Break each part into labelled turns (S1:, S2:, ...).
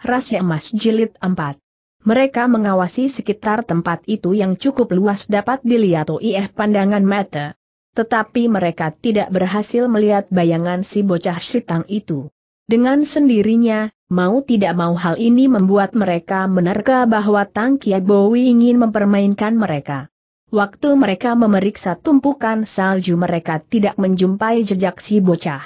S1: Rahasia Emas Jilid 4. Mereka mengawasi sekitar tempat itu yang cukup luas dapat dilihat oleh pandangan mata. Tetapi mereka tidak berhasil melihat bayangan si bocah sitang itu. Dengan sendirinya, mau tidak mau hal ini membuat mereka menerka bahwa Tang Kia Bowie ingin mempermainkan mereka. Waktu mereka memeriksa tumpukan salju mereka tidak menjumpai jejak si bocah.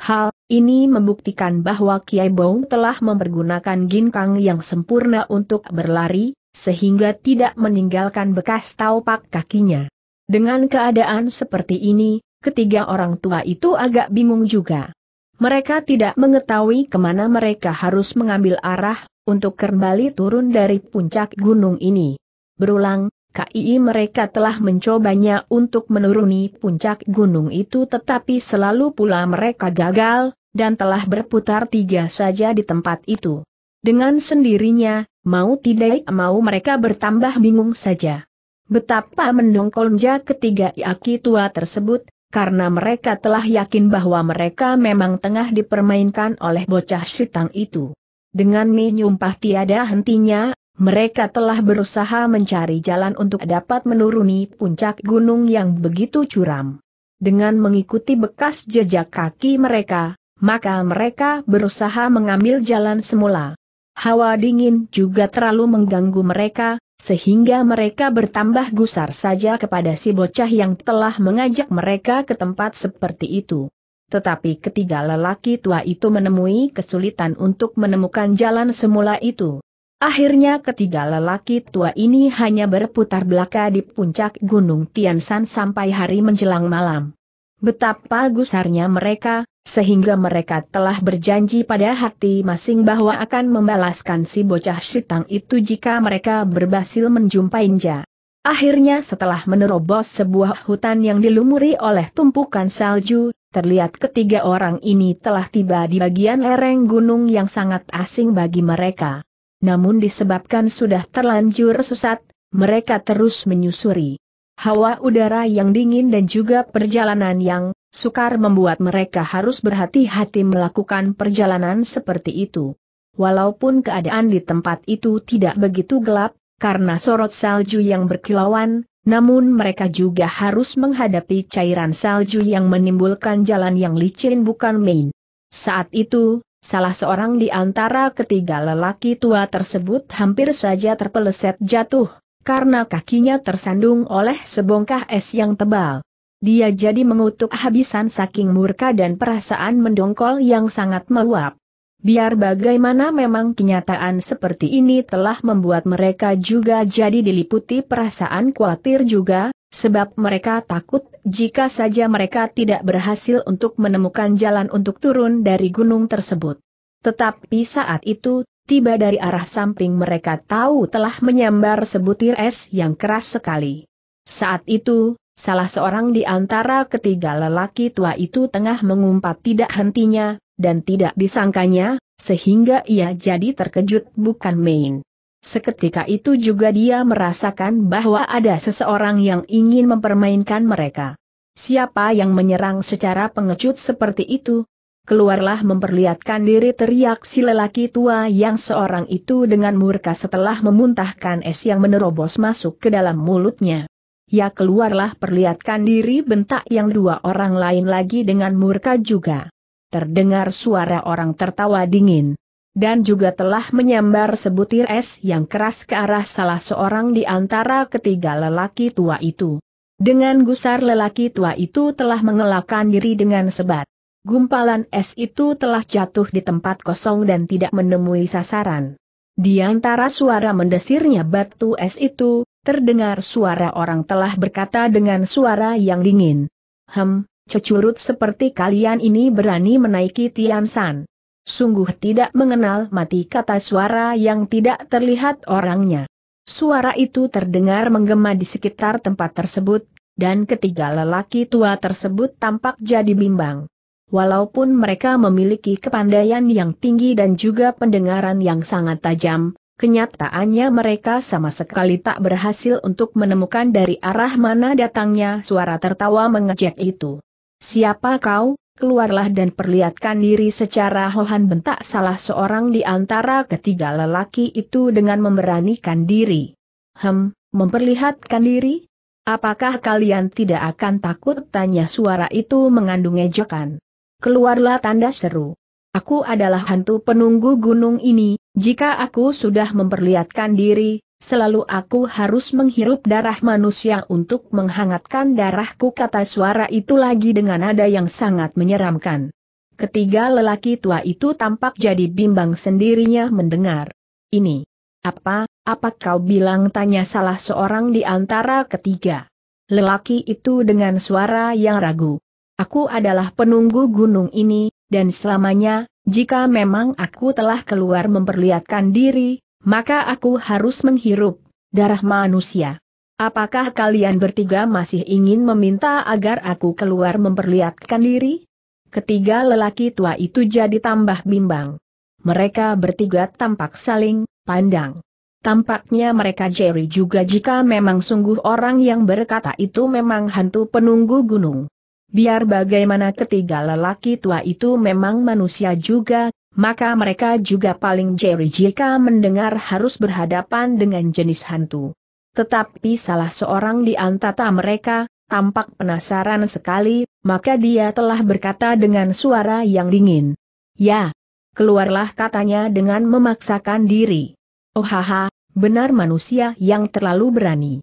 S1: Hal ini membuktikan bahwa Kiai Bong telah mempergunakan ginkang yang sempurna untuk berlari, sehingga tidak meninggalkan bekas taupak kakinya. Dengan keadaan seperti ini, ketiga orang tua itu agak bingung juga. Mereka tidak mengetahui kemana mereka harus mengambil arah untuk kembali turun dari puncak gunung ini. Berulang, KII mereka telah mencobanya untuk menuruni puncak gunung itu tetapi selalu pula mereka gagal, dan telah berputar tiga saja di tempat itu. Dengan sendirinya, mau tidak mau mereka bertambah bingung saja. Betapa mendongkolnya ketiga iaki tua tersebut, karena mereka telah yakin bahwa mereka memang tengah dipermainkan oleh bocah sitang itu. Dengan menyumpah tiada hentinya, mereka telah berusaha mencari jalan untuk dapat menuruni puncak gunung yang begitu curam. Dengan mengikuti bekas jejak kaki mereka, maka mereka berusaha mengambil jalan semula. Hawa dingin juga terlalu mengganggu mereka, sehingga mereka bertambah gusar saja kepada si bocah yang telah mengajak mereka ke tempat seperti itu. Tetapi ketiga lelaki tua itu menemui kesulitan untuk menemukan jalan semula itu. Akhirnya ketiga lelaki tua ini hanya berputar belaka di puncak Gunung Tiansan sampai hari menjelang malam. Betapa gusarnya mereka, sehingga mereka telah berjanji pada hati masing bahwa akan membalaskan si bocah sitang itu jika mereka berhasil menjumpainya. Akhirnya setelah menerobos sebuah hutan yang dilumuri oleh tumpukan salju, terlihat ketiga orang ini telah tiba di bagian lereng gunung yang sangat asing bagi mereka namun disebabkan sudah terlanjur sesat, mereka terus menyusuri. Hawa udara yang dingin dan juga perjalanan yang sukar membuat mereka harus berhati-hati melakukan perjalanan seperti itu. Walaupun keadaan di tempat itu tidak begitu gelap, karena sorot salju yang berkilauan, namun mereka juga harus menghadapi cairan salju yang menimbulkan jalan yang licin bukan main. Saat itu, Salah seorang di antara ketiga lelaki tua tersebut hampir saja terpeleset jatuh, karena kakinya tersandung oleh sebongkah es yang tebal. Dia jadi mengutuk habisan saking murka dan perasaan mendongkol yang sangat meluap. Biar bagaimana memang kenyataan seperti ini telah membuat mereka juga jadi diliputi perasaan khawatir juga, Sebab mereka takut jika saja mereka tidak berhasil untuk menemukan jalan untuk turun dari gunung tersebut. Tetapi saat itu, tiba dari arah samping mereka tahu telah menyambar sebutir es yang keras sekali. Saat itu, salah seorang di antara ketiga lelaki tua itu tengah mengumpat tidak hentinya, dan tidak disangkanya, sehingga ia jadi terkejut bukan main. Seketika itu juga dia merasakan bahwa ada seseorang yang ingin mempermainkan mereka. Siapa yang menyerang secara pengecut seperti itu? Keluarlah memperlihatkan diri teriak si lelaki tua yang seorang itu dengan murka setelah memuntahkan es yang menerobos masuk ke dalam mulutnya. Ya keluarlah perlihatkan diri bentak yang dua orang lain lagi dengan murka juga. Terdengar suara orang tertawa dingin dan juga telah menyambar sebutir es yang keras ke arah salah seorang di antara ketiga lelaki tua itu. Dengan gusar lelaki tua itu telah mengelakkan diri dengan sebat. Gumpalan es itu telah jatuh di tempat kosong dan tidak menemui sasaran. Di antara suara mendesirnya batu es itu, terdengar suara orang telah berkata dengan suara yang dingin. Hem, cecurut seperti kalian ini berani menaiki Tian San. Sungguh tidak mengenal mati kata suara yang tidak terlihat orangnya. Suara itu terdengar menggema di sekitar tempat tersebut, dan ketiga lelaki tua tersebut tampak jadi bimbang. Walaupun mereka memiliki kepandaian yang tinggi dan juga pendengaran yang sangat tajam, kenyataannya mereka sama sekali tak berhasil untuk menemukan dari arah mana datangnya suara tertawa mengejek itu. Siapa kau? keluarlah dan perlihatkan diri secara hohan bentak salah seorang di antara ketiga lelaki itu dengan memberanikan diri. Hem, memperlihatkan diri? Apakah kalian tidak akan takut? Tanya suara itu mengandung ejekan. Keluarlah tanda seru. Aku adalah hantu penunggu gunung ini, jika aku sudah memperlihatkan diri, selalu aku harus menghirup darah manusia untuk menghangatkan darahku kata suara itu lagi dengan nada yang sangat menyeramkan. Ketiga lelaki tua itu tampak jadi bimbang sendirinya mendengar. Ini. Apa, apa kau bilang tanya salah seorang di antara ketiga. Lelaki itu dengan suara yang ragu. Aku adalah penunggu gunung ini, dan selamanya, jika memang aku telah keluar memperlihatkan diri, maka aku harus menghirup darah manusia. Apakah kalian bertiga masih ingin meminta agar aku keluar memperlihatkan diri? Ketiga lelaki tua itu jadi tambah bimbang. Mereka bertiga tampak saling pandang. Tampaknya mereka Jerry juga jika memang sungguh orang yang berkata itu memang hantu penunggu gunung. Biar bagaimana ketiga lelaki tua itu memang manusia juga, maka mereka juga paling jeri jika mendengar harus berhadapan dengan jenis hantu. Tetapi salah seorang di antara mereka, tampak penasaran sekali, maka dia telah berkata dengan suara yang dingin. Ya, keluarlah katanya dengan memaksakan diri. Oh haha, benar manusia yang terlalu berani.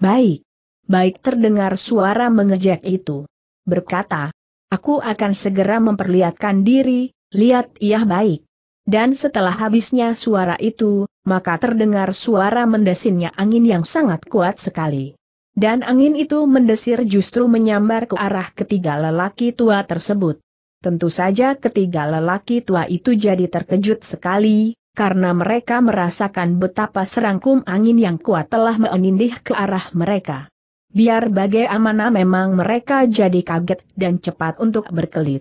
S1: Baik. Baik terdengar suara mengejek itu. Berkata, aku akan segera memperlihatkan diri, lihat ia baik. Dan setelah habisnya suara itu, maka terdengar suara mendesinnya angin yang sangat kuat sekali. Dan angin itu mendesir justru menyambar ke arah ketiga lelaki tua tersebut. Tentu saja ketiga lelaki tua itu jadi terkejut sekali, karena mereka merasakan betapa serangkum angin yang kuat telah menindih ke arah mereka. Biar bagaimana memang mereka jadi kaget dan cepat untuk berkelit.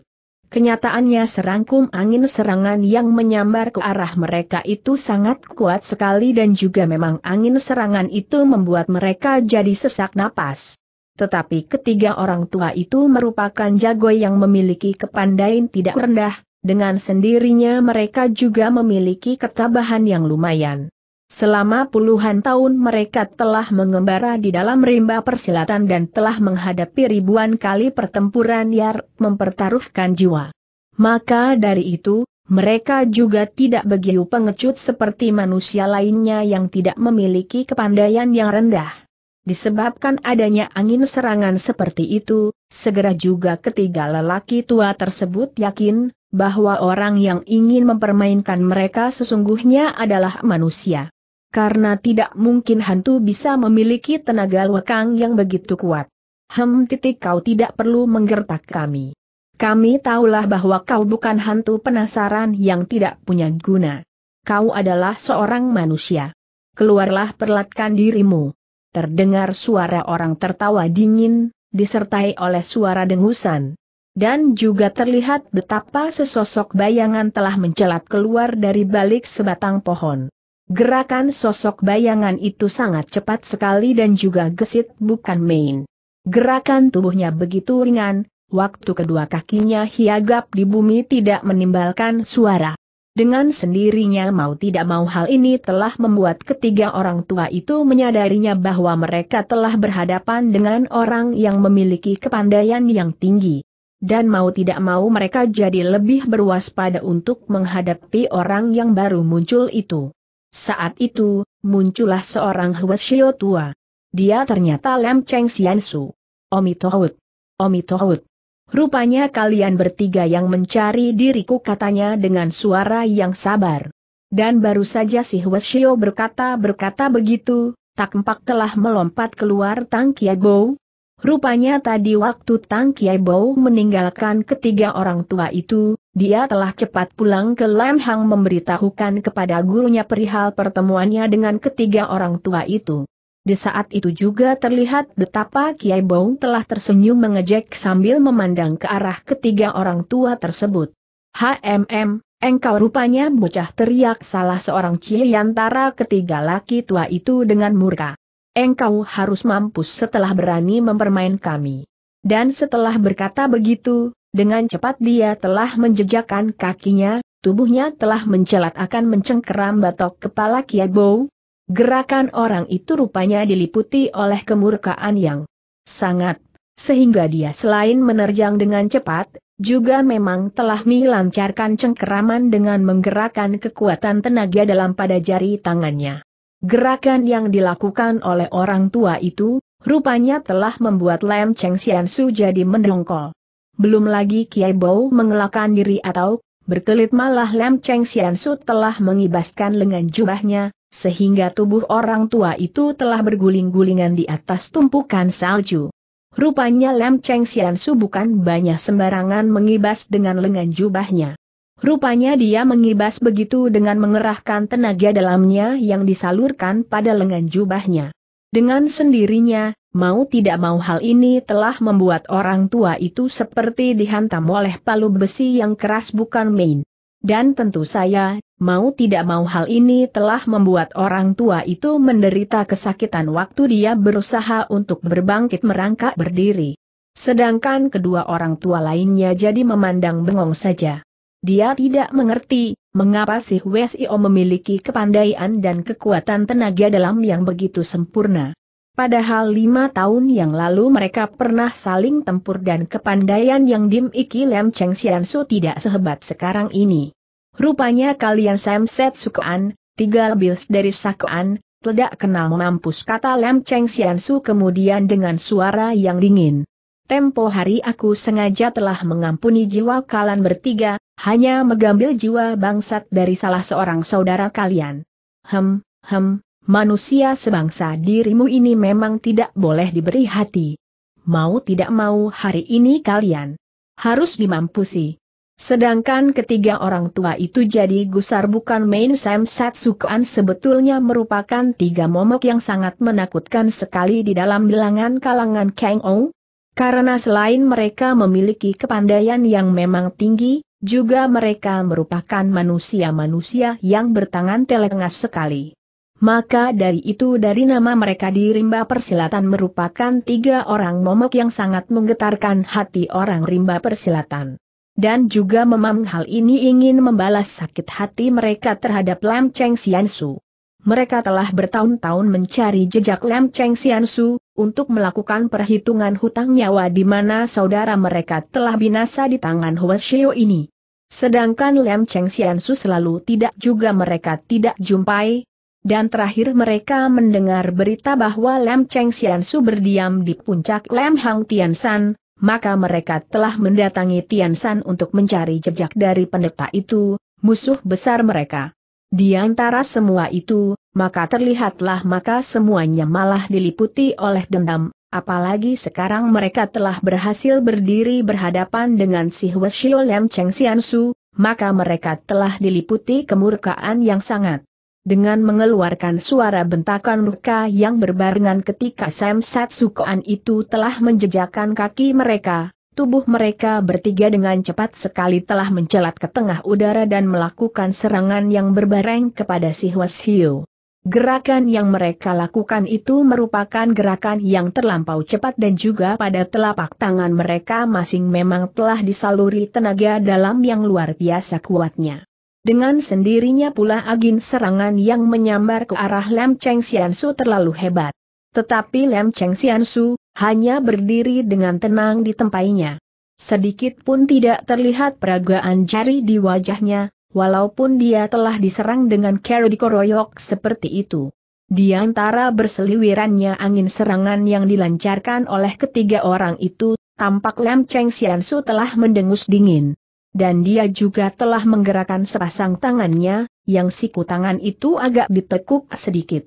S1: Kenyataannya serangkum angin serangan yang menyambar ke arah mereka itu sangat kuat sekali dan juga memang angin serangan itu membuat mereka jadi sesak napas. Tetapi ketiga orang tua itu merupakan jago yang memiliki kepandaian tidak rendah, dengan sendirinya mereka juga memiliki ketabahan yang lumayan. Selama puluhan tahun mereka telah mengembara di dalam rimba persilatan dan telah menghadapi ribuan kali pertempuran yang mempertaruhkan jiwa. Maka dari itu, mereka juga tidak begitu pengecut seperti manusia lainnya yang tidak memiliki kepandaian yang rendah. Disebabkan adanya angin serangan seperti itu, segera juga ketiga lelaki tua tersebut yakin bahwa orang yang ingin mempermainkan mereka sesungguhnya adalah manusia karena tidak mungkin hantu bisa memiliki tenaga lekang yang begitu kuat. Hem titik kau tidak perlu menggertak kami. Kami tahulah bahwa kau bukan hantu penasaran yang tidak punya guna. Kau adalah seorang manusia. Keluarlah perlatkan dirimu. Terdengar suara orang tertawa dingin, disertai oleh suara dengusan. Dan juga terlihat betapa sesosok bayangan telah mencelat keluar dari balik sebatang pohon. Gerakan sosok bayangan itu sangat cepat sekali dan juga gesit bukan main. Gerakan tubuhnya begitu ringan, waktu kedua kakinya hiagap di bumi tidak menimbulkan suara. Dengan sendirinya mau tidak mau hal ini telah membuat ketiga orang tua itu menyadarinya bahwa mereka telah berhadapan dengan orang yang memiliki kepandaian yang tinggi. Dan mau tidak mau mereka jadi lebih berwaspada untuk menghadapi orang yang baru muncul itu. Saat itu, muncullah seorang Huashio tua. Dia ternyata Lem Cheng Xiansu. Omi Tohut. Omi Tohut. Rupanya kalian bertiga yang mencari diriku katanya dengan suara yang sabar. Dan baru saja si Huashio berkata-berkata begitu, tak empak telah melompat keluar Tang Kiabo. Rupanya tadi waktu Tang Kiabo meninggalkan ketiga orang tua itu, dia telah cepat pulang ke Lam memberitahukan kepada gurunya perihal pertemuannya dengan ketiga orang tua itu. Di saat itu juga terlihat betapa Kiai Bong telah tersenyum mengejek sambil memandang ke arah ketiga orang tua tersebut. HMM, engkau rupanya bocah teriak salah seorang Cili antara ketiga laki tua itu dengan murka. Engkau harus mampus setelah berani mempermain kami. Dan setelah berkata begitu, dengan cepat dia telah menjejakkan kakinya, tubuhnya telah mencelat akan mencengkeram batok kepala Kiabo. Gerakan orang itu rupanya diliputi oleh kemurkaan yang sangat, sehingga dia selain menerjang dengan cepat, juga memang telah melancarkan cengkeraman dengan menggerakkan kekuatan tenaga dalam pada jari tangannya. Gerakan yang dilakukan oleh orang tua itu, rupanya telah membuat Lem Cheng Xian Su jadi mendongkol belum lagi Kiai Bau mengelakkan diri atau Berkelit malah Lam Cheng Xian Su telah mengibaskan lengan jubahnya, sehingga tubuh orang tua itu telah berguling-gulingan di atas tumpukan salju. Rupanya Lam Cheng Xian Su bukan banyak sembarangan mengibas dengan lengan jubahnya. Rupanya dia mengibas begitu dengan mengerahkan tenaga dalamnya yang disalurkan pada lengan jubahnya. Dengan sendirinya, Mau tidak mau hal ini telah membuat orang tua itu seperti dihantam oleh palu besi yang keras bukan main. Dan tentu saya, mau tidak mau hal ini telah membuat orang tua itu menderita kesakitan waktu dia berusaha untuk berbangkit merangkak berdiri. Sedangkan kedua orang tua lainnya jadi memandang bengong saja. Dia tidak mengerti, mengapa si Wesio memiliki kepandaian dan kekuatan tenaga dalam yang begitu sempurna. Padahal lima tahun yang lalu mereka pernah saling tempur dan kepandaian yang Dim Iki Lem Cheng Xian Su tidak sehebat sekarang ini. Rupanya kalian Sam Set Sukoan, tiga bils dari Sakoan, tidak kenal mampus kata Lem Cheng Xian Su kemudian dengan suara yang dingin. Tempo hari aku sengaja telah mengampuni jiwa kalian bertiga, hanya mengambil jiwa bangsat dari salah seorang saudara kalian. Hem, hem, manusia sebangsa dirimu ini memang tidak boleh diberi hati. Mau tidak mau hari ini kalian harus dimampusi. Sedangkan ketiga orang tua itu jadi gusar bukan main Sam Satsukuan sebetulnya merupakan tiga momok yang sangat menakutkan sekali di dalam bilangan kalangan Kang Ou. Karena selain mereka memiliki kepandaian yang memang tinggi, juga mereka merupakan manusia-manusia yang bertangan telengas sekali. Maka dari itu dari nama mereka di rimba persilatan merupakan tiga orang momok yang sangat menggetarkan hati orang rimba persilatan. Dan juga memang hal ini ingin membalas sakit hati mereka terhadap Lam Cheng Xiansu. Mereka telah bertahun-tahun mencari jejak Lam Cheng Xiansu, untuk melakukan perhitungan hutang nyawa di mana saudara mereka telah binasa di tangan Hua Xiu ini. Sedangkan Lam Cheng Xiansu selalu tidak juga mereka tidak jumpai, dan terakhir mereka mendengar berita bahwa Lam Cheng Xian Su berdiam di puncak Lam Hang Tian San, maka mereka telah mendatangi Tian San untuk mencari jejak dari pendeta itu, musuh besar mereka. Di antara semua itu, maka terlihatlah maka semuanya malah diliputi oleh dendam, apalagi sekarang mereka telah berhasil berdiri berhadapan dengan si Hweshio Lam Cheng Xian Su, maka mereka telah diliputi kemurkaan yang sangat dengan mengeluarkan suara bentakan luka yang berbarengan ketika Samsat Sukoan itu telah menjejakkan kaki mereka, tubuh mereka bertiga dengan cepat sekali telah mencelat ke tengah udara dan melakukan serangan yang berbareng kepada si Hwashiu. Gerakan yang mereka lakukan itu merupakan gerakan yang terlampau cepat dan juga pada telapak tangan mereka masing memang telah disaluri tenaga dalam yang luar biasa kuatnya. Dengan sendirinya pula agin serangan yang menyambar ke arah Lem Cheng Xiansu terlalu hebat. Tetapi Lem Cheng Xiansu hanya berdiri dengan tenang di tempainya. Sedikit pun tidak terlihat peragaan jari di wajahnya, walaupun dia telah diserang dengan kero dikoroyok seperti itu. Di antara berseliwirannya angin serangan yang dilancarkan oleh ketiga orang itu, tampak Lem Cheng Xiansu telah mendengus dingin dan dia juga telah menggerakkan sepasang tangannya, yang siku tangan itu agak ditekuk sedikit.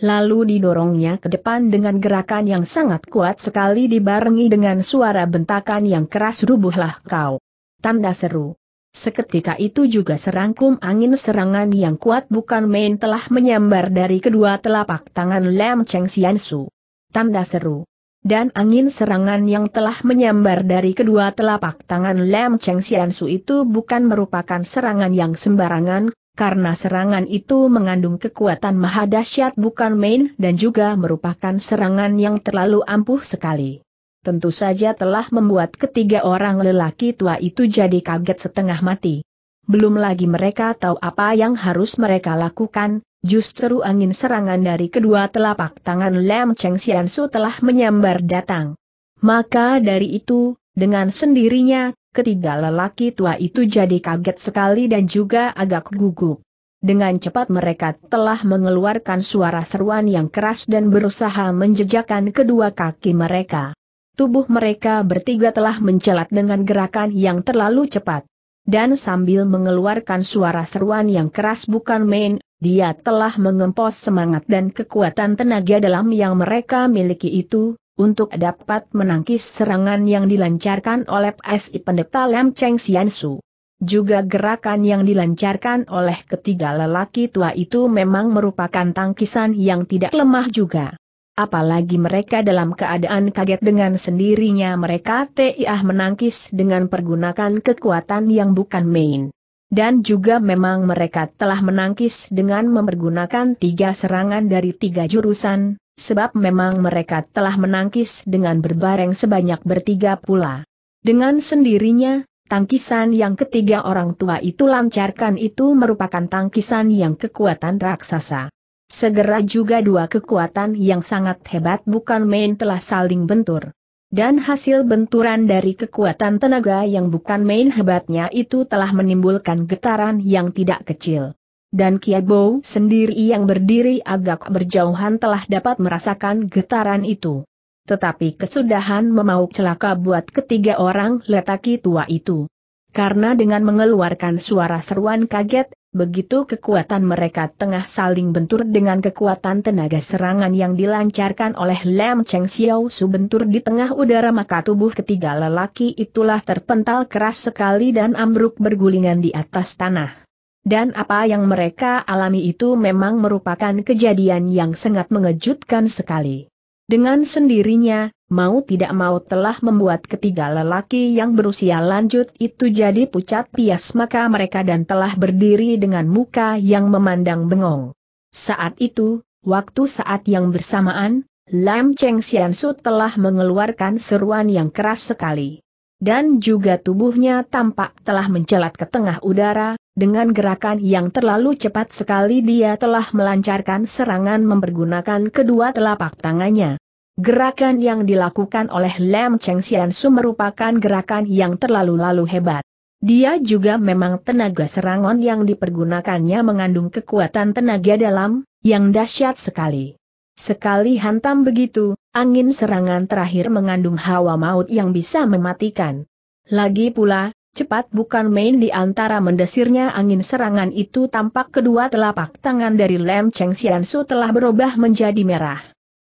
S1: Lalu didorongnya ke depan dengan gerakan yang sangat kuat sekali dibarengi dengan suara bentakan yang keras rubuhlah kau. Tanda seru. Seketika itu juga serangkum angin serangan yang kuat bukan main telah menyambar dari kedua telapak tangan Lam Cheng Xian Su. Tanda seru dan angin serangan yang telah menyambar dari kedua telapak tangan Lam Cheng Xiansu itu bukan merupakan serangan yang sembarangan, karena serangan itu mengandung kekuatan maha dahsyat bukan main dan juga merupakan serangan yang terlalu ampuh sekali. Tentu saja telah membuat ketiga orang lelaki tua itu jadi kaget setengah mati. Belum lagi mereka tahu apa yang harus mereka lakukan, Justru angin serangan dari kedua telapak tangan Lam Cheng Xian Su telah menyambar datang. Maka dari itu, dengan sendirinya, ketiga lelaki tua itu jadi kaget sekali dan juga agak gugup. Dengan cepat mereka telah mengeluarkan suara seruan yang keras dan berusaha menjejakkan kedua kaki mereka. Tubuh mereka bertiga telah mencelat dengan gerakan yang terlalu cepat. Dan sambil mengeluarkan suara seruan yang keras bukan main, dia telah mengempos semangat dan kekuatan tenaga dalam yang mereka miliki itu, untuk dapat menangkis serangan yang dilancarkan oleh SI Pendeta Lam Cheng Xiansu. Juga gerakan yang dilancarkan oleh ketiga lelaki tua itu memang merupakan tangkisan yang tidak lemah juga. Apalagi mereka dalam keadaan kaget dengan sendirinya mereka TIAH menangkis dengan pergunakan kekuatan yang bukan main dan juga memang mereka telah menangkis dengan mempergunakan tiga serangan dari tiga jurusan, sebab memang mereka telah menangkis dengan berbareng sebanyak bertiga pula. Dengan sendirinya, tangkisan yang ketiga orang tua itu lancarkan itu merupakan tangkisan yang kekuatan raksasa. Segera juga dua kekuatan yang sangat hebat bukan main telah saling bentur. Dan hasil benturan dari kekuatan tenaga yang bukan main hebatnya itu telah menimbulkan getaran yang tidak kecil. Dan Kiabo sendiri yang berdiri agak berjauhan telah dapat merasakan getaran itu. Tetapi kesudahan memauk celaka buat ketiga orang letaki tua itu. Karena dengan mengeluarkan suara seruan kaget, Begitu kekuatan mereka tengah saling bentur dengan kekuatan tenaga serangan yang dilancarkan oleh Lam Cheng Xiao Su bentur di tengah udara maka tubuh ketiga lelaki itulah terpental keras sekali dan ambruk bergulingan di atas tanah. Dan apa yang mereka alami itu memang merupakan kejadian yang sangat mengejutkan sekali. Dengan sendirinya, mau tidak mau telah membuat ketiga lelaki yang berusia lanjut itu jadi pucat pias maka mereka dan telah berdiri dengan muka yang memandang bengong. Saat itu, waktu saat yang bersamaan, Lam Cheng Xiansu telah mengeluarkan seruan yang keras sekali dan juga tubuhnya tampak telah mencelat ke tengah udara, dengan gerakan yang terlalu cepat sekali dia telah melancarkan serangan mempergunakan kedua telapak tangannya. Gerakan yang dilakukan oleh Lam Cheng Xian Su merupakan gerakan yang terlalu-lalu hebat. Dia juga memang tenaga serangan yang dipergunakannya mengandung kekuatan tenaga dalam, yang dahsyat sekali. Sekali hantam begitu, angin serangan terakhir mengandung hawa maut yang bisa mematikan. Lagi pula, cepat bukan main di antara mendesirnya angin serangan itu tampak kedua telapak tangan dari Lem Cheng Xiansu telah berubah menjadi merah.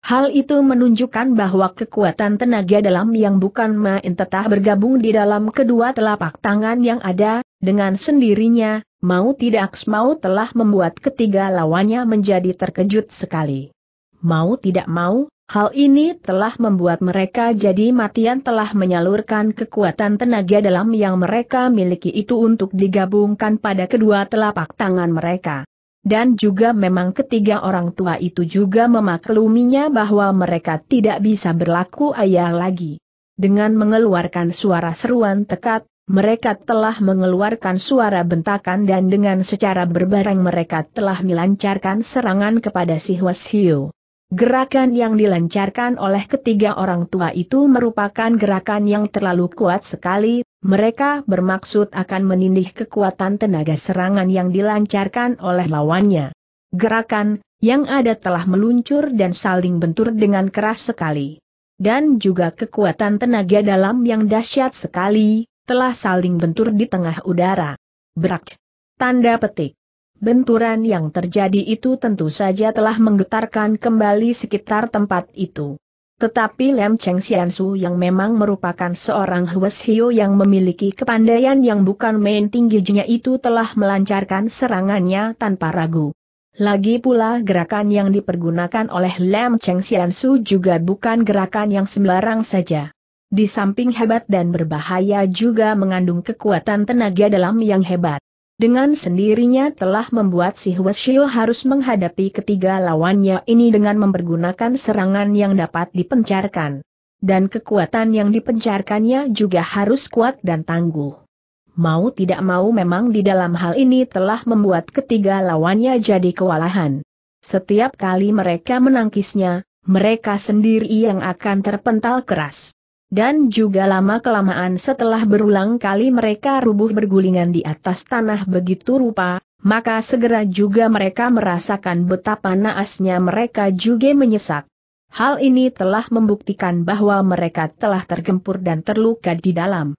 S1: Hal itu menunjukkan bahwa kekuatan tenaga dalam yang bukan main tetah bergabung di dalam kedua telapak tangan yang ada, dengan sendirinya, mau tidak mau telah membuat ketiga lawannya menjadi terkejut sekali. Mau tidak mau, hal ini telah membuat mereka jadi matian telah menyalurkan kekuatan tenaga dalam yang mereka miliki itu untuk digabungkan pada kedua telapak tangan mereka. Dan juga memang ketiga orang tua itu juga memakluminya bahwa mereka tidak bisa berlaku ayah lagi. Dengan mengeluarkan suara seruan tekat, mereka telah mengeluarkan suara bentakan dan dengan secara berbareng mereka telah melancarkan serangan kepada si hiu. Gerakan yang dilancarkan oleh ketiga orang tua itu merupakan gerakan yang terlalu kuat sekali, mereka bermaksud akan menindih kekuatan tenaga serangan yang dilancarkan oleh lawannya. Gerakan, yang ada telah meluncur dan saling bentur dengan keras sekali. Dan juga kekuatan tenaga dalam yang dahsyat sekali, telah saling bentur di tengah udara. Berak. Tanda petik. Benturan yang terjadi itu tentu saja telah menggetarkan kembali sekitar tempat itu. Tetapi Lem Cheng Xiansu yang memang merupakan seorang Hwes Hio yang memiliki kepandaian yang bukan main tingginya itu telah melancarkan serangannya tanpa ragu. Lagi pula gerakan yang dipergunakan oleh Lem Cheng Xiansu juga bukan gerakan yang sembarang saja. Di samping hebat dan berbahaya juga mengandung kekuatan tenaga dalam yang hebat dengan sendirinya telah membuat si Huashil harus menghadapi ketiga lawannya ini dengan mempergunakan serangan yang dapat dipencarkan. Dan kekuatan yang dipencarkannya juga harus kuat dan tangguh. Mau tidak mau memang di dalam hal ini telah membuat ketiga lawannya jadi kewalahan. Setiap kali mereka menangkisnya, mereka sendiri yang akan terpental keras. Dan juga lama-kelamaan setelah berulang kali mereka rubuh bergulingan di atas tanah begitu rupa, maka segera juga mereka merasakan betapa naasnya mereka juga menyesak. Hal ini telah membuktikan bahwa mereka telah tergempur dan terluka di dalam.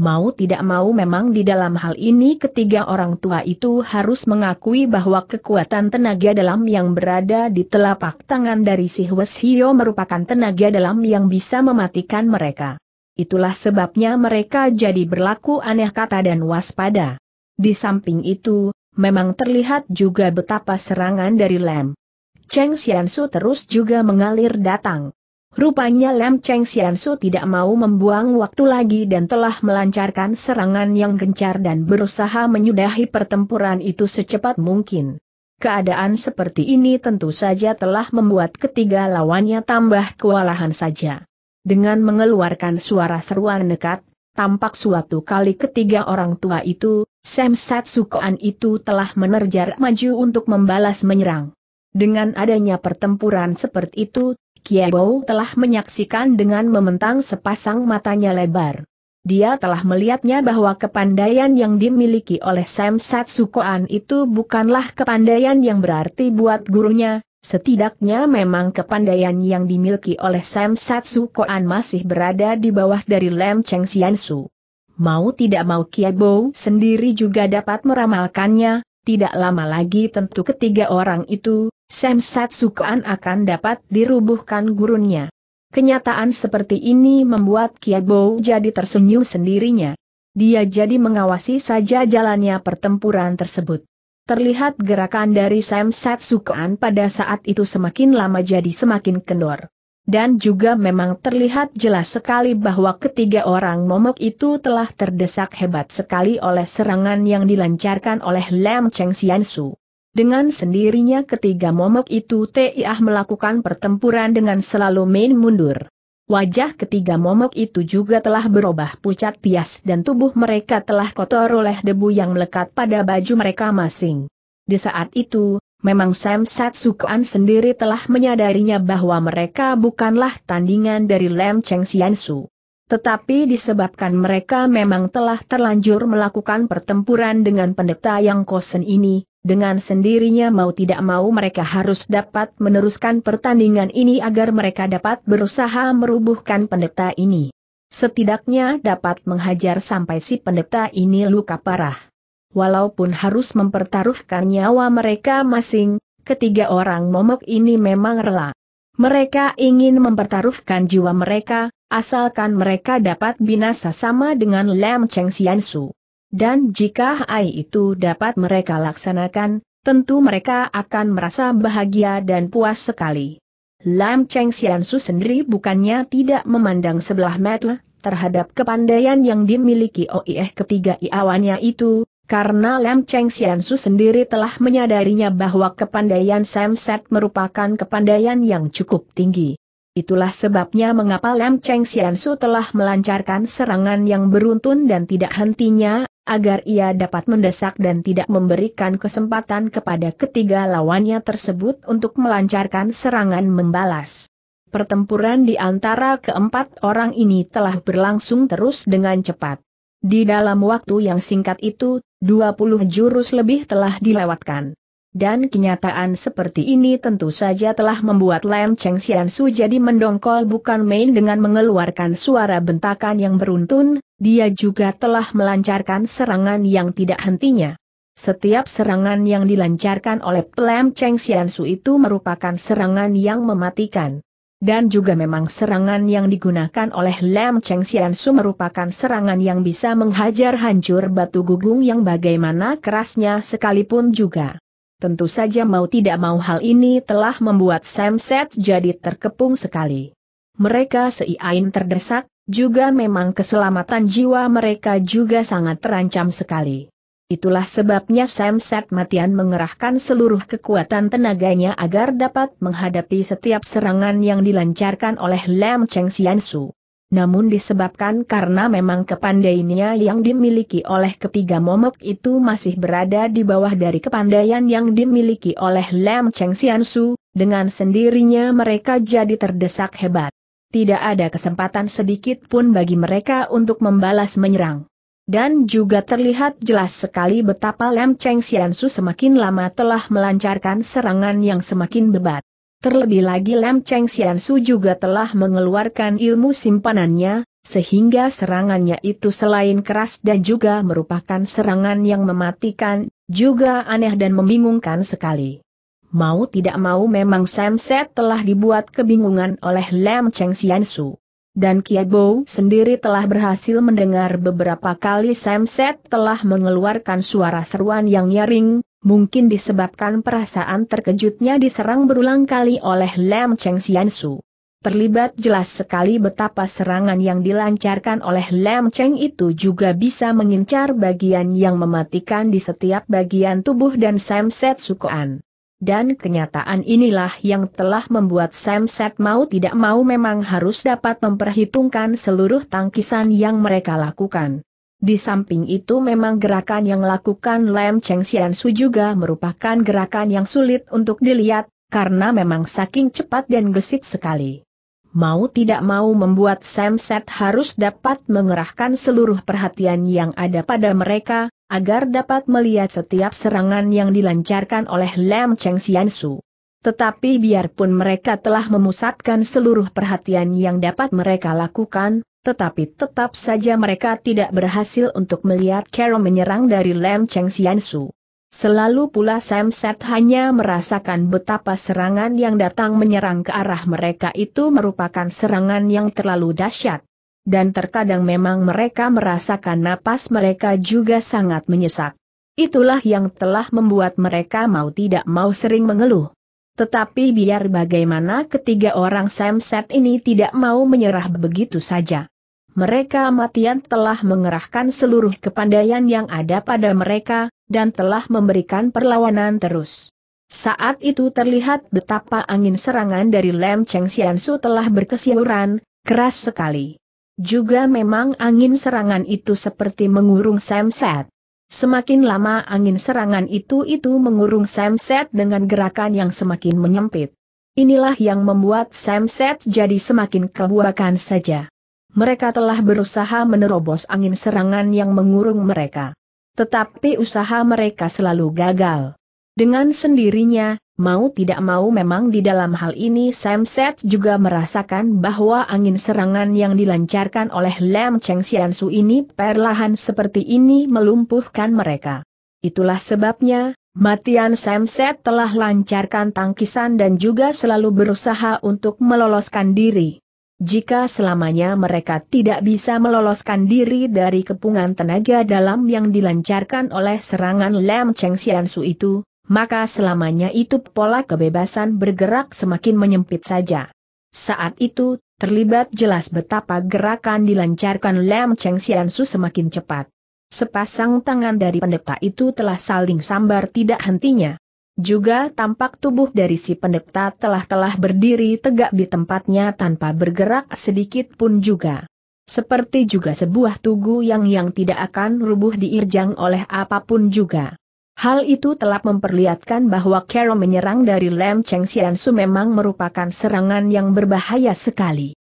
S1: Mau tidak mau memang di dalam hal ini ketiga orang tua itu harus mengakui bahwa kekuatan tenaga dalam yang berada di telapak tangan dari si Hwes Hio merupakan tenaga dalam yang bisa mematikan mereka. Itulah sebabnya mereka jadi berlaku aneh kata dan waspada. Di samping itu, memang terlihat juga betapa serangan dari Lem. Cheng Xiansu terus juga mengalir datang. Rupanya Lam Cheng Xiansu tidak mau membuang waktu lagi dan telah melancarkan serangan yang gencar dan berusaha menyudahi pertempuran itu secepat mungkin. Keadaan seperti ini tentu saja telah membuat ketiga lawannya tambah kewalahan saja. Dengan mengeluarkan suara seruan nekat, tampak suatu kali ketiga orang tua itu, Sam Satsukoan itu telah menerjar maju untuk membalas menyerang. Dengan adanya pertempuran seperti itu, Kiebo telah menyaksikan dengan mementang sepasang matanya lebar. Dia telah melihatnya bahwa kepandaian yang dimiliki oleh Sam Satsukoan itu bukanlah kepandaian yang berarti buat gurunya, setidaknya memang kepandaian yang dimiliki oleh Sam Satsukoan masih berada di bawah dari Lem Cheng Xiansu. Mau tidak mau Kiebo sendiri juga dapat meramalkannya, tidak lama lagi tentu ketiga orang itu, Sam Satsukoan akan dapat dirubuhkan gurunnya. Kenyataan seperti ini membuat Kiabo jadi tersenyum sendirinya. Dia jadi mengawasi saja jalannya pertempuran tersebut. Terlihat gerakan dari Sam Satsukoan pada saat itu semakin lama jadi semakin kendor. Dan juga memang terlihat jelas sekali bahwa ketiga orang momok itu telah terdesak hebat sekali oleh serangan yang dilancarkan oleh Lam Cheng Xiansu. Dengan sendirinya ketiga momok itu Tiah melakukan pertempuran dengan selalu main mundur. Wajah ketiga momok itu juga telah berubah pucat pias dan tubuh mereka telah kotor oleh debu yang melekat pada baju mereka masing. Di saat itu, memang Sam Satsukuan sendiri telah menyadarinya bahwa mereka bukanlah tandingan dari Lem Cheng Xiansu. Tetapi disebabkan mereka memang telah terlanjur melakukan pertempuran dengan pendeta yang kosen ini, dengan sendirinya mau tidak mau mereka harus dapat meneruskan pertandingan ini agar mereka dapat berusaha merubuhkan pendeta ini. Setidaknya dapat menghajar sampai si pendeta ini luka parah. Walaupun harus mempertaruhkan nyawa mereka masing, ketiga orang momok ini memang rela. Mereka ingin mempertaruhkan jiwa mereka, asalkan mereka dapat binasa sama dengan Lam Cheng Xiansu. Dan jika AI itu dapat mereka laksanakan, tentu mereka akan merasa bahagia dan puas sekali. Lam Cheng Xiansu sendiri bukannya tidak memandang sebelah mata terhadap kepandaian yang dimiliki OIH ketiga iawannya itu, karena Lam Cheng Xiansu sendiri telah menyadarinya bahwa kepandaian Sam Set merupakan kepandaian yang cukup tinggi. Itulah sebabnya mengapa Lam Cheng Xiansu telah melancarkan serangan yang beruntun dan tidak hentinya agar ia dapat mendesak dan tidak memberikan kesempatan kepada ketiga lawannya tersebut untuk melancarkan serangan membalas. Pertempuran di antara keempat orang ini telah berlangsung terus dengan cepat. Di dalam waktu yang singkat itu, 20 jurus lebih telah dilewatkan. Dan kenyataan seperti ini tentu saja telah membuat Lam Cheng Xian Su jadi mendongkol bukan main dengan mengeluarkan suara bentakan yang beruntun, dia juga telah melancarkan serangan yang tidak hentinya. Setiap serangan yang dilancarkan oleh Lam Cheng Xian Su itu merupakan serangan yang mematikan. Dan juga memang serangan yang digunakan oleh Lam Cheng Xian Su merupakan serangan yang bisa menghajar hancur batu gugung yang bagaimana kerasnya sekalipun juga. Tentu saja mau tidak mau hal ini telah membuat Samset jadi terkepung sekali. Mereka seiain terdesak, juga memang keselamatan jiwa mereka juga sangat terancam sekali. Itulah sebabnya Samset Matian mengerahkan seluruh kekuatan tenaganya agar dapat menghadapi setiap serangan yang dilancarkan oleh Lam Cheng Xiansu namun disebabkan karena memang kepandainya yang dimiliki oleh ketiga momok itu masih berada di bawah dari kepandaian yang dimiliki oleh Lam Cheng Xiansu, dengan sendirinya mereka jadi terdesak hebat. Tidak ada kesempatan sedikit pun bagi mereka untuk membalas menyerang. Dan juga terlihat jelas sekali betapa Lem Cheng Xiansu semakin lama telah melancarkan serangan yang semakin bebat. Terlebih lagi Lam Cheng Xian Su juga telah mengeluarkan ilmu simpanannya, sehingga serangannya itu selain keras dan juga merupakan serangan yang mematikan, juga aneh dan membingungkan sekali. Mau tidak mau memang Sam Set telah dibuat kebingungan oleh Lam Cheng Xian Su. Dan Bo sendiri telah berhasil mendengar beberapa kali Sam Set telah mengeluarkan suara seruan yang nyaring, mungkin disebabkan perasaan terkejutnya diserang berulang kali oleh Lam Cheng Xiansu. Terlibat jelas sekali betapa serangan yang dilancarkan oleh Lam Cheng itu juga bisa mengincar bagian yang mematikan di setiap bagian tubuh dan Sam Set Sukoan. Dan kenyataan inilah yang telah membuat Sam Set mau tidak mau memang harus dapat memperhitungkan seluruh tangkisan yang mereka lakukan. Di samping itu memang gerakan yang lakukan Lem Cheng Xian Su juga merupakan gerakan yang sulit untuk dilihat, karena memang saking cepat dan gesit sekali. Mau tidak mau membuat Sam Set harus dapat mengerahkan seluruh perhatian yang ada pada mereka, agar dapat melihat setiap serangan yang dilancarkan oleh Lem Cheng Xian Su. Tetapi biarpun mereka telah memusatkan seluruh perhatian yang dapat mereka lakukan, tetapi tetap saja mereka tidak berhasil untuk melihat Carol menyerang dari Lem Cheng Xiansu. Selalu pula Sam Set hanya merasakan betapa serangan yang datang menyerang ke arah mereka itu merupakan serangan yang terlalu dahsyat. Dan terkadang memang mereka merasakan napas mereka juga sangat menyesak. Itulah yang telah membuat mereka mau tidak mau sering mengeluh. Tetapi biar bagaimana ketiga orang Samset ini tidak mau menyerah begitu saja. Mereka matian telah mengerahkan seluruh kepandaian yang ada pada mereka, dan telah memberikan perlawanan terus. Saat itu terlihat betapa angin serangan dari Lem Cheng Su telah berkesiuran, keras sekali. Juga memang angin serangan itu seperti mengurung Samset. Semakin lama angin serangan itu-itu mengurung Samset dengan gerakan yang semakin menyempit. Inilah yang membuat Samset jadi semakin kebuakan saja. Mereka telah berusaha menerobos angin serangan yang mengurung mereka. Tetapi usaha mereka selalu gagal. Dengan sendirinya, mau tidak mau memang di dalam hal ini Samset juga merasakan bahwa angin serangan yang dilancarkan oleh Lam Cheng Xiansu ini perlahan seperti ini melumpuhkan mereka. Itulah sebabnya, Matian Samset telah lancarkan tangkisan dan juga selalu berusaha untuk meloloskan diri. Jika selamanya mereka tidak bisa meloloskan diri dari kepungan tenaga dalam yang dilancarkan oleh serangan Lam Cheng Xiansu itu, maka selamanya itu pola kebebasan bergerak semakin menyempit saja. Saat itu, terlibat jelas betapa gerakan dilancarkan Lam Cheng Xian Su semakin cepat. Sepasang tangan dari pendeta itu telah saling sambar tidak hentinya. Juga tampak tubuh dari si pendeta telah-telah berdiri tegak di tempatnya tanpa bergerak sedikit pun juga. Seperti juga sebuah tugu yang yang tidak akan rubuh diirjang oleh apapun juga. Hal itu telah memperlihatkan bahwa Carol menyerang dari Lam Cheng Xiansu memang merupakan serangan yang berbahaya sekali.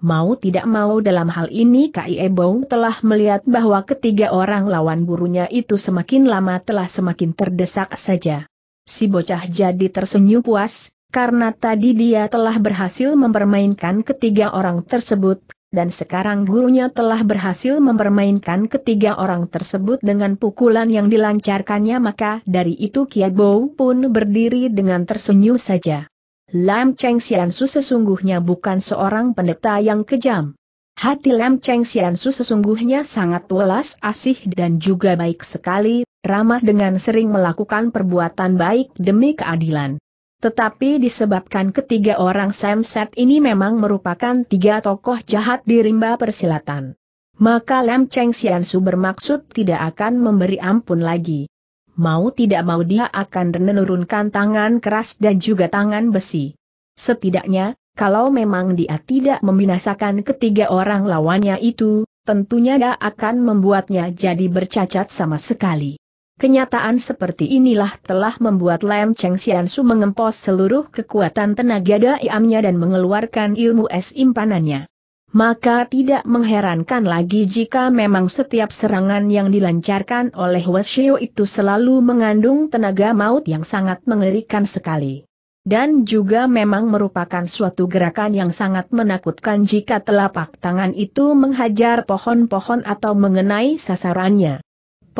S1: Mau tidak mau dalam hal ini Kai Ebong telah melihat bahwa ketiga orang lawan gurunya itu semakin lama telah semakin terdesak saja. Si bocah jadi tersenyum puas, karena tadi dia telah berhasil mempermainkan ketiga orang tersebut, dan sekarang gurunya telah berhasil mempermainkan ketiga orang tersebut dengan pukulan yang dilancarkannya maka dari itu Kiabou pun berdiri dengan tersenyum saja. Lam Cheng Xiansu sesungguhnya bukan seorang pendeta yang kejam. Hati Lam Cheng Xiansu sesungguhnya sangat welas asih dan juga baik sekali, ramah dengan sering melakukan perbuatan baik demi keadilan. Tetapi disebabkan ketiga orang Samset ini memang merupakan tiga tokoh jahat di rimba persilatan. Maka Lem Cheng Xiansu bermaksud tidak akan memberi ampun lagi. Mau tidak mau dia akan menurunkan tangan keras dan juga tangan besi. Setidaknya, kalau memang dia tidak membinasakan ketiga orang lawannya itu, tentunya dia akan membuatnya jadi bercacat sama sekali. Kenyataan seperti inilah telah membuat Lam Cheng Xiansu mengempos seluruh kekuatan tenaga daiamnya dan mengeluarkan ilmu es impanannya. Maka tidak mengherankan lagi jika memang setiap serangan yang dilancarkan oleh Wesio itu selalu mengandung tenaga maut yang sangat mengerikan sekali. Dan juga memang merupakan suatu gerakan yang sangat menakutkan jika telapak tangan itu menghajar pohon-pohon atau mengenai sasarannya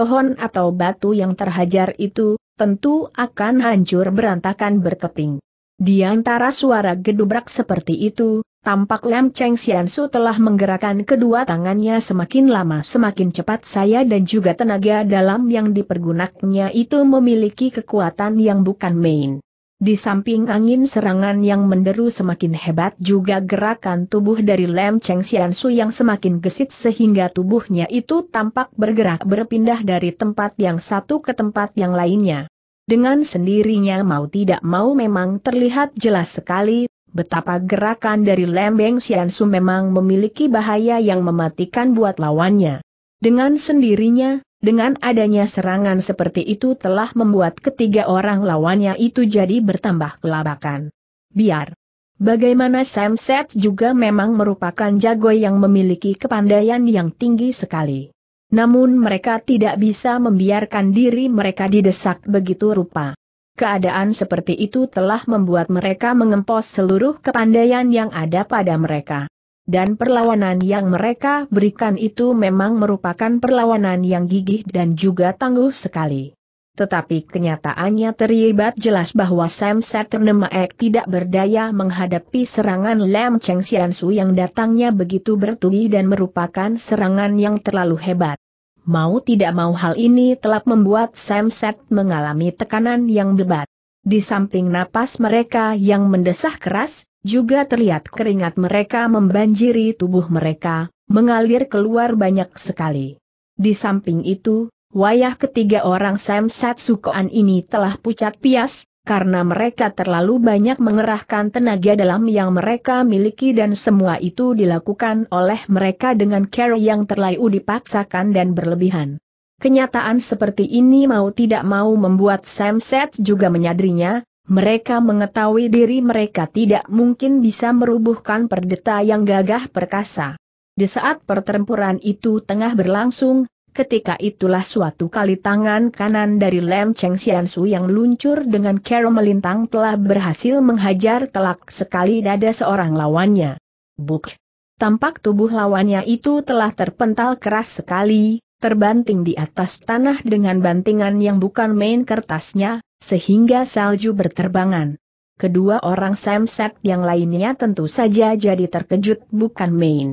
S1: pohon atau batu yang terhajar itu, tentu akan hancur berantakan berkeping. Di antara suara gedubrak seperti itu, tampak Lam Cheng Xiansu telah menggerakkan kedua tangannya semakin lama semakin cepat saya dan juga tenaga dalam yang dipergunaknya itu memiliki kekuatan yang bukan main. Di samping angin serangan yang menderu semakin hebat juga gerakan tubuh dari Lem Cheng Xian Su yang semakin gesit sehingga tubuhnya itu tampak bergerak berpindah dari tempat yang satu ke tempat yang lainnya. Dengan sendirinya mau tidak mau memang terlihat jelas sekali betapa gerakan dari Lem Beng Xian Su memang memiliki bahaya yang mematikan buat lawannya. Dengan sendirinya, dengan adanya serangan seperti itu telah membuat ketiga orang lawannya itu jadi bertambah kelabakan. Biar. Bagaimana Sam Set juga memang merupakan jago yang memiliki kepandaian yang tinggi sekali. Namun mereka tidak bisa membiarkan diri mereka didesak begitu rupa. Keadaan seperti itu telah membuat mereka mengempos seluruh kepandaian yang ada pada mereka. Dan perlawanan yang mereka berikan itu memang merupakan perlawanan yang gigih dan juga tangguh sekali. Tetapi kenyataannya terlibat jelas bahwa Sam Saturnemaek tidak berdaya menghadapi serangan Lam Cheng Xiansu yang datangnya begitu bertubi dan merupakan serangan yang terlalu hebat. Mau tidak mau hal ini telah membuat Sam Set mengalami tekanan yang bebat. Di samping napas mereka yang mendesah keras, juga terlihat keringat mereka membanjiri tubuh mereka, mengalir keluar banyak sekali. Di samping itu, wayah ketiga orang Samsat Sukoan ini telah pucat pias, karena mereka terlalu banyak mengerahkan tenaga dalam yang mereka miliki dan semua itu dilakukan oleh mereka dengan care yang terlalu dipaksakan dan berlebihan. Kenyataan seperti ini mau tidak mau membuat Samset juga menyadarinya, mereka mengetahui diri mereka tidak mungkin bisa merubuhkan perdeta yang gagah perkasa. Di saat pertempuran itu tengah berlangsung, ketika itulah suatu kali tangan kanan dari Lem Cheng Xiansu yang luncur dengan cara melintang telah berhasil menghajar telak sekali dada seorang lawannya. Buk! Tampak tubuh lawannya itu telah terpental keras sekali, terbanting di atas tanah dengan bantingan yang bukan main kertasnya, sehingga salju berterbangan. Kedua orang samset yang lainnya tentu saja jadi terkejut bukan main.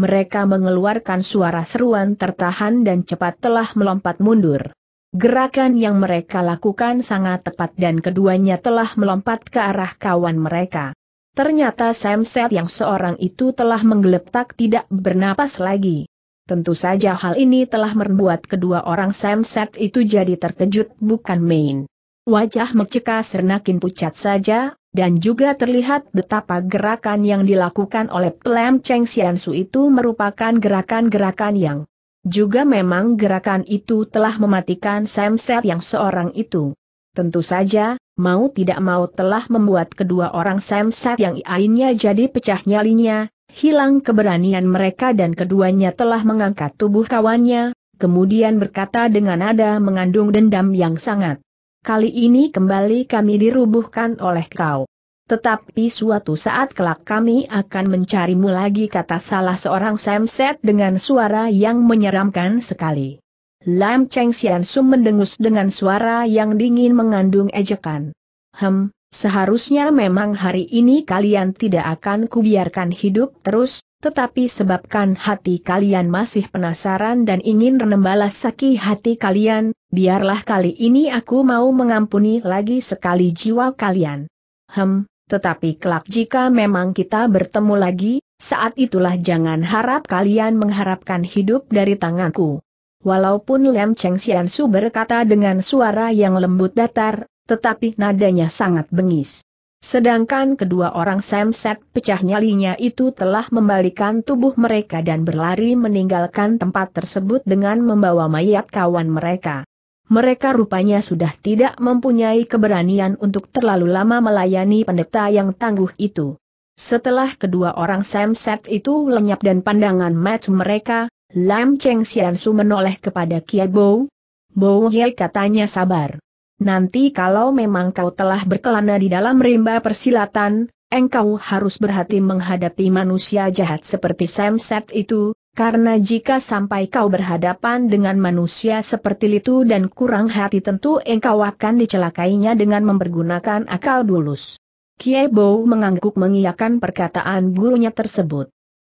S1: Mereka mengeluarkan suara seruan tertahan dan cepat telah melompat mundur. Gerakan yang mereka lakukan sangat tepat dan keduanya telah melompat ke arah kawan mereka. Ternyata Samset yang seorang itu telah menggeletak tidak bernapas lagi. Tentu saja hal ini telah membuat kedua orang Samset itu jadi terkejut bukan main. Wajah Mecika sernakin pucat saja, dan juga terlihat betapa gerakan yang dilakukan oleh Plem Cheng Xiansu itu merupakan gerakan-gerakan yang juga memang gerakan itu telah mematikan Sam Set yang seorang itu. Tentu saja, mau tidak mau telah membuat kedua orang Sam Set yang lainnya jadi pecah nyalinya, hilang keberanian mereka dan keduanya telah mengangkat tubuh kawannya, kemudian berkata dengan nada mengandung dendam yang sangat kali ini kembali kami dirubuhkan oleh kau. Tetapi suatu saat kelak kami akan mencarimu lagi kata salah seorang Samset dengan suara yang menyeramkan sekali. Lam Cheng Xian Sum mendengus dengan suara yang dingin mengandung ejekan. Hem, seharusnya memang hari ini kalian tidak akan kubiarkan hidup terus, tetapi sebabkan hati kalian masih penasaran dan ingin menembalas saki hati kalian, biarlah kali ini aku mau mengampuni lagi sekali jiwa kalian. Hem, tetapi kelak jika memang kita bertemu lagi, saat itulah jangan harap kalian mengharapkan hidup dari tanganku. Walaupun Lem Cheng Xian Su berkata dengan suara yang lembut datar, tetapi nadanya sangat bengis. Sedangkan kedua orang Samset pecah nyalinya itu telah membalikan tubuh mereka dan berlari meninggalkan tempat tersebut dengan membawa mayat kawan mereka mereka rupanya sudah tidak mempunyai keberanian untuk terlalu lama melayani pendeta yang tangguh itu. Setelah kedua orang Samset itu lenyap dan pandangan match mereka, Lam Cheng Su menoleh kepada Kiai Bou. Bou Ye katanya sabar. Nanti kalau memang kau telah berkelana di dalam rimba persilatan, engkau harus berhati menghadapi manusia jahat seperti Samset itu, karena jika sampai kau berhadapan dengan manusia seperti itu dan kurang hati tentu engkau akan dicelakainya dengan mempergunakan akal bulus. Kiebo mengangguk mengiyakan perkataan gurunya tersebut.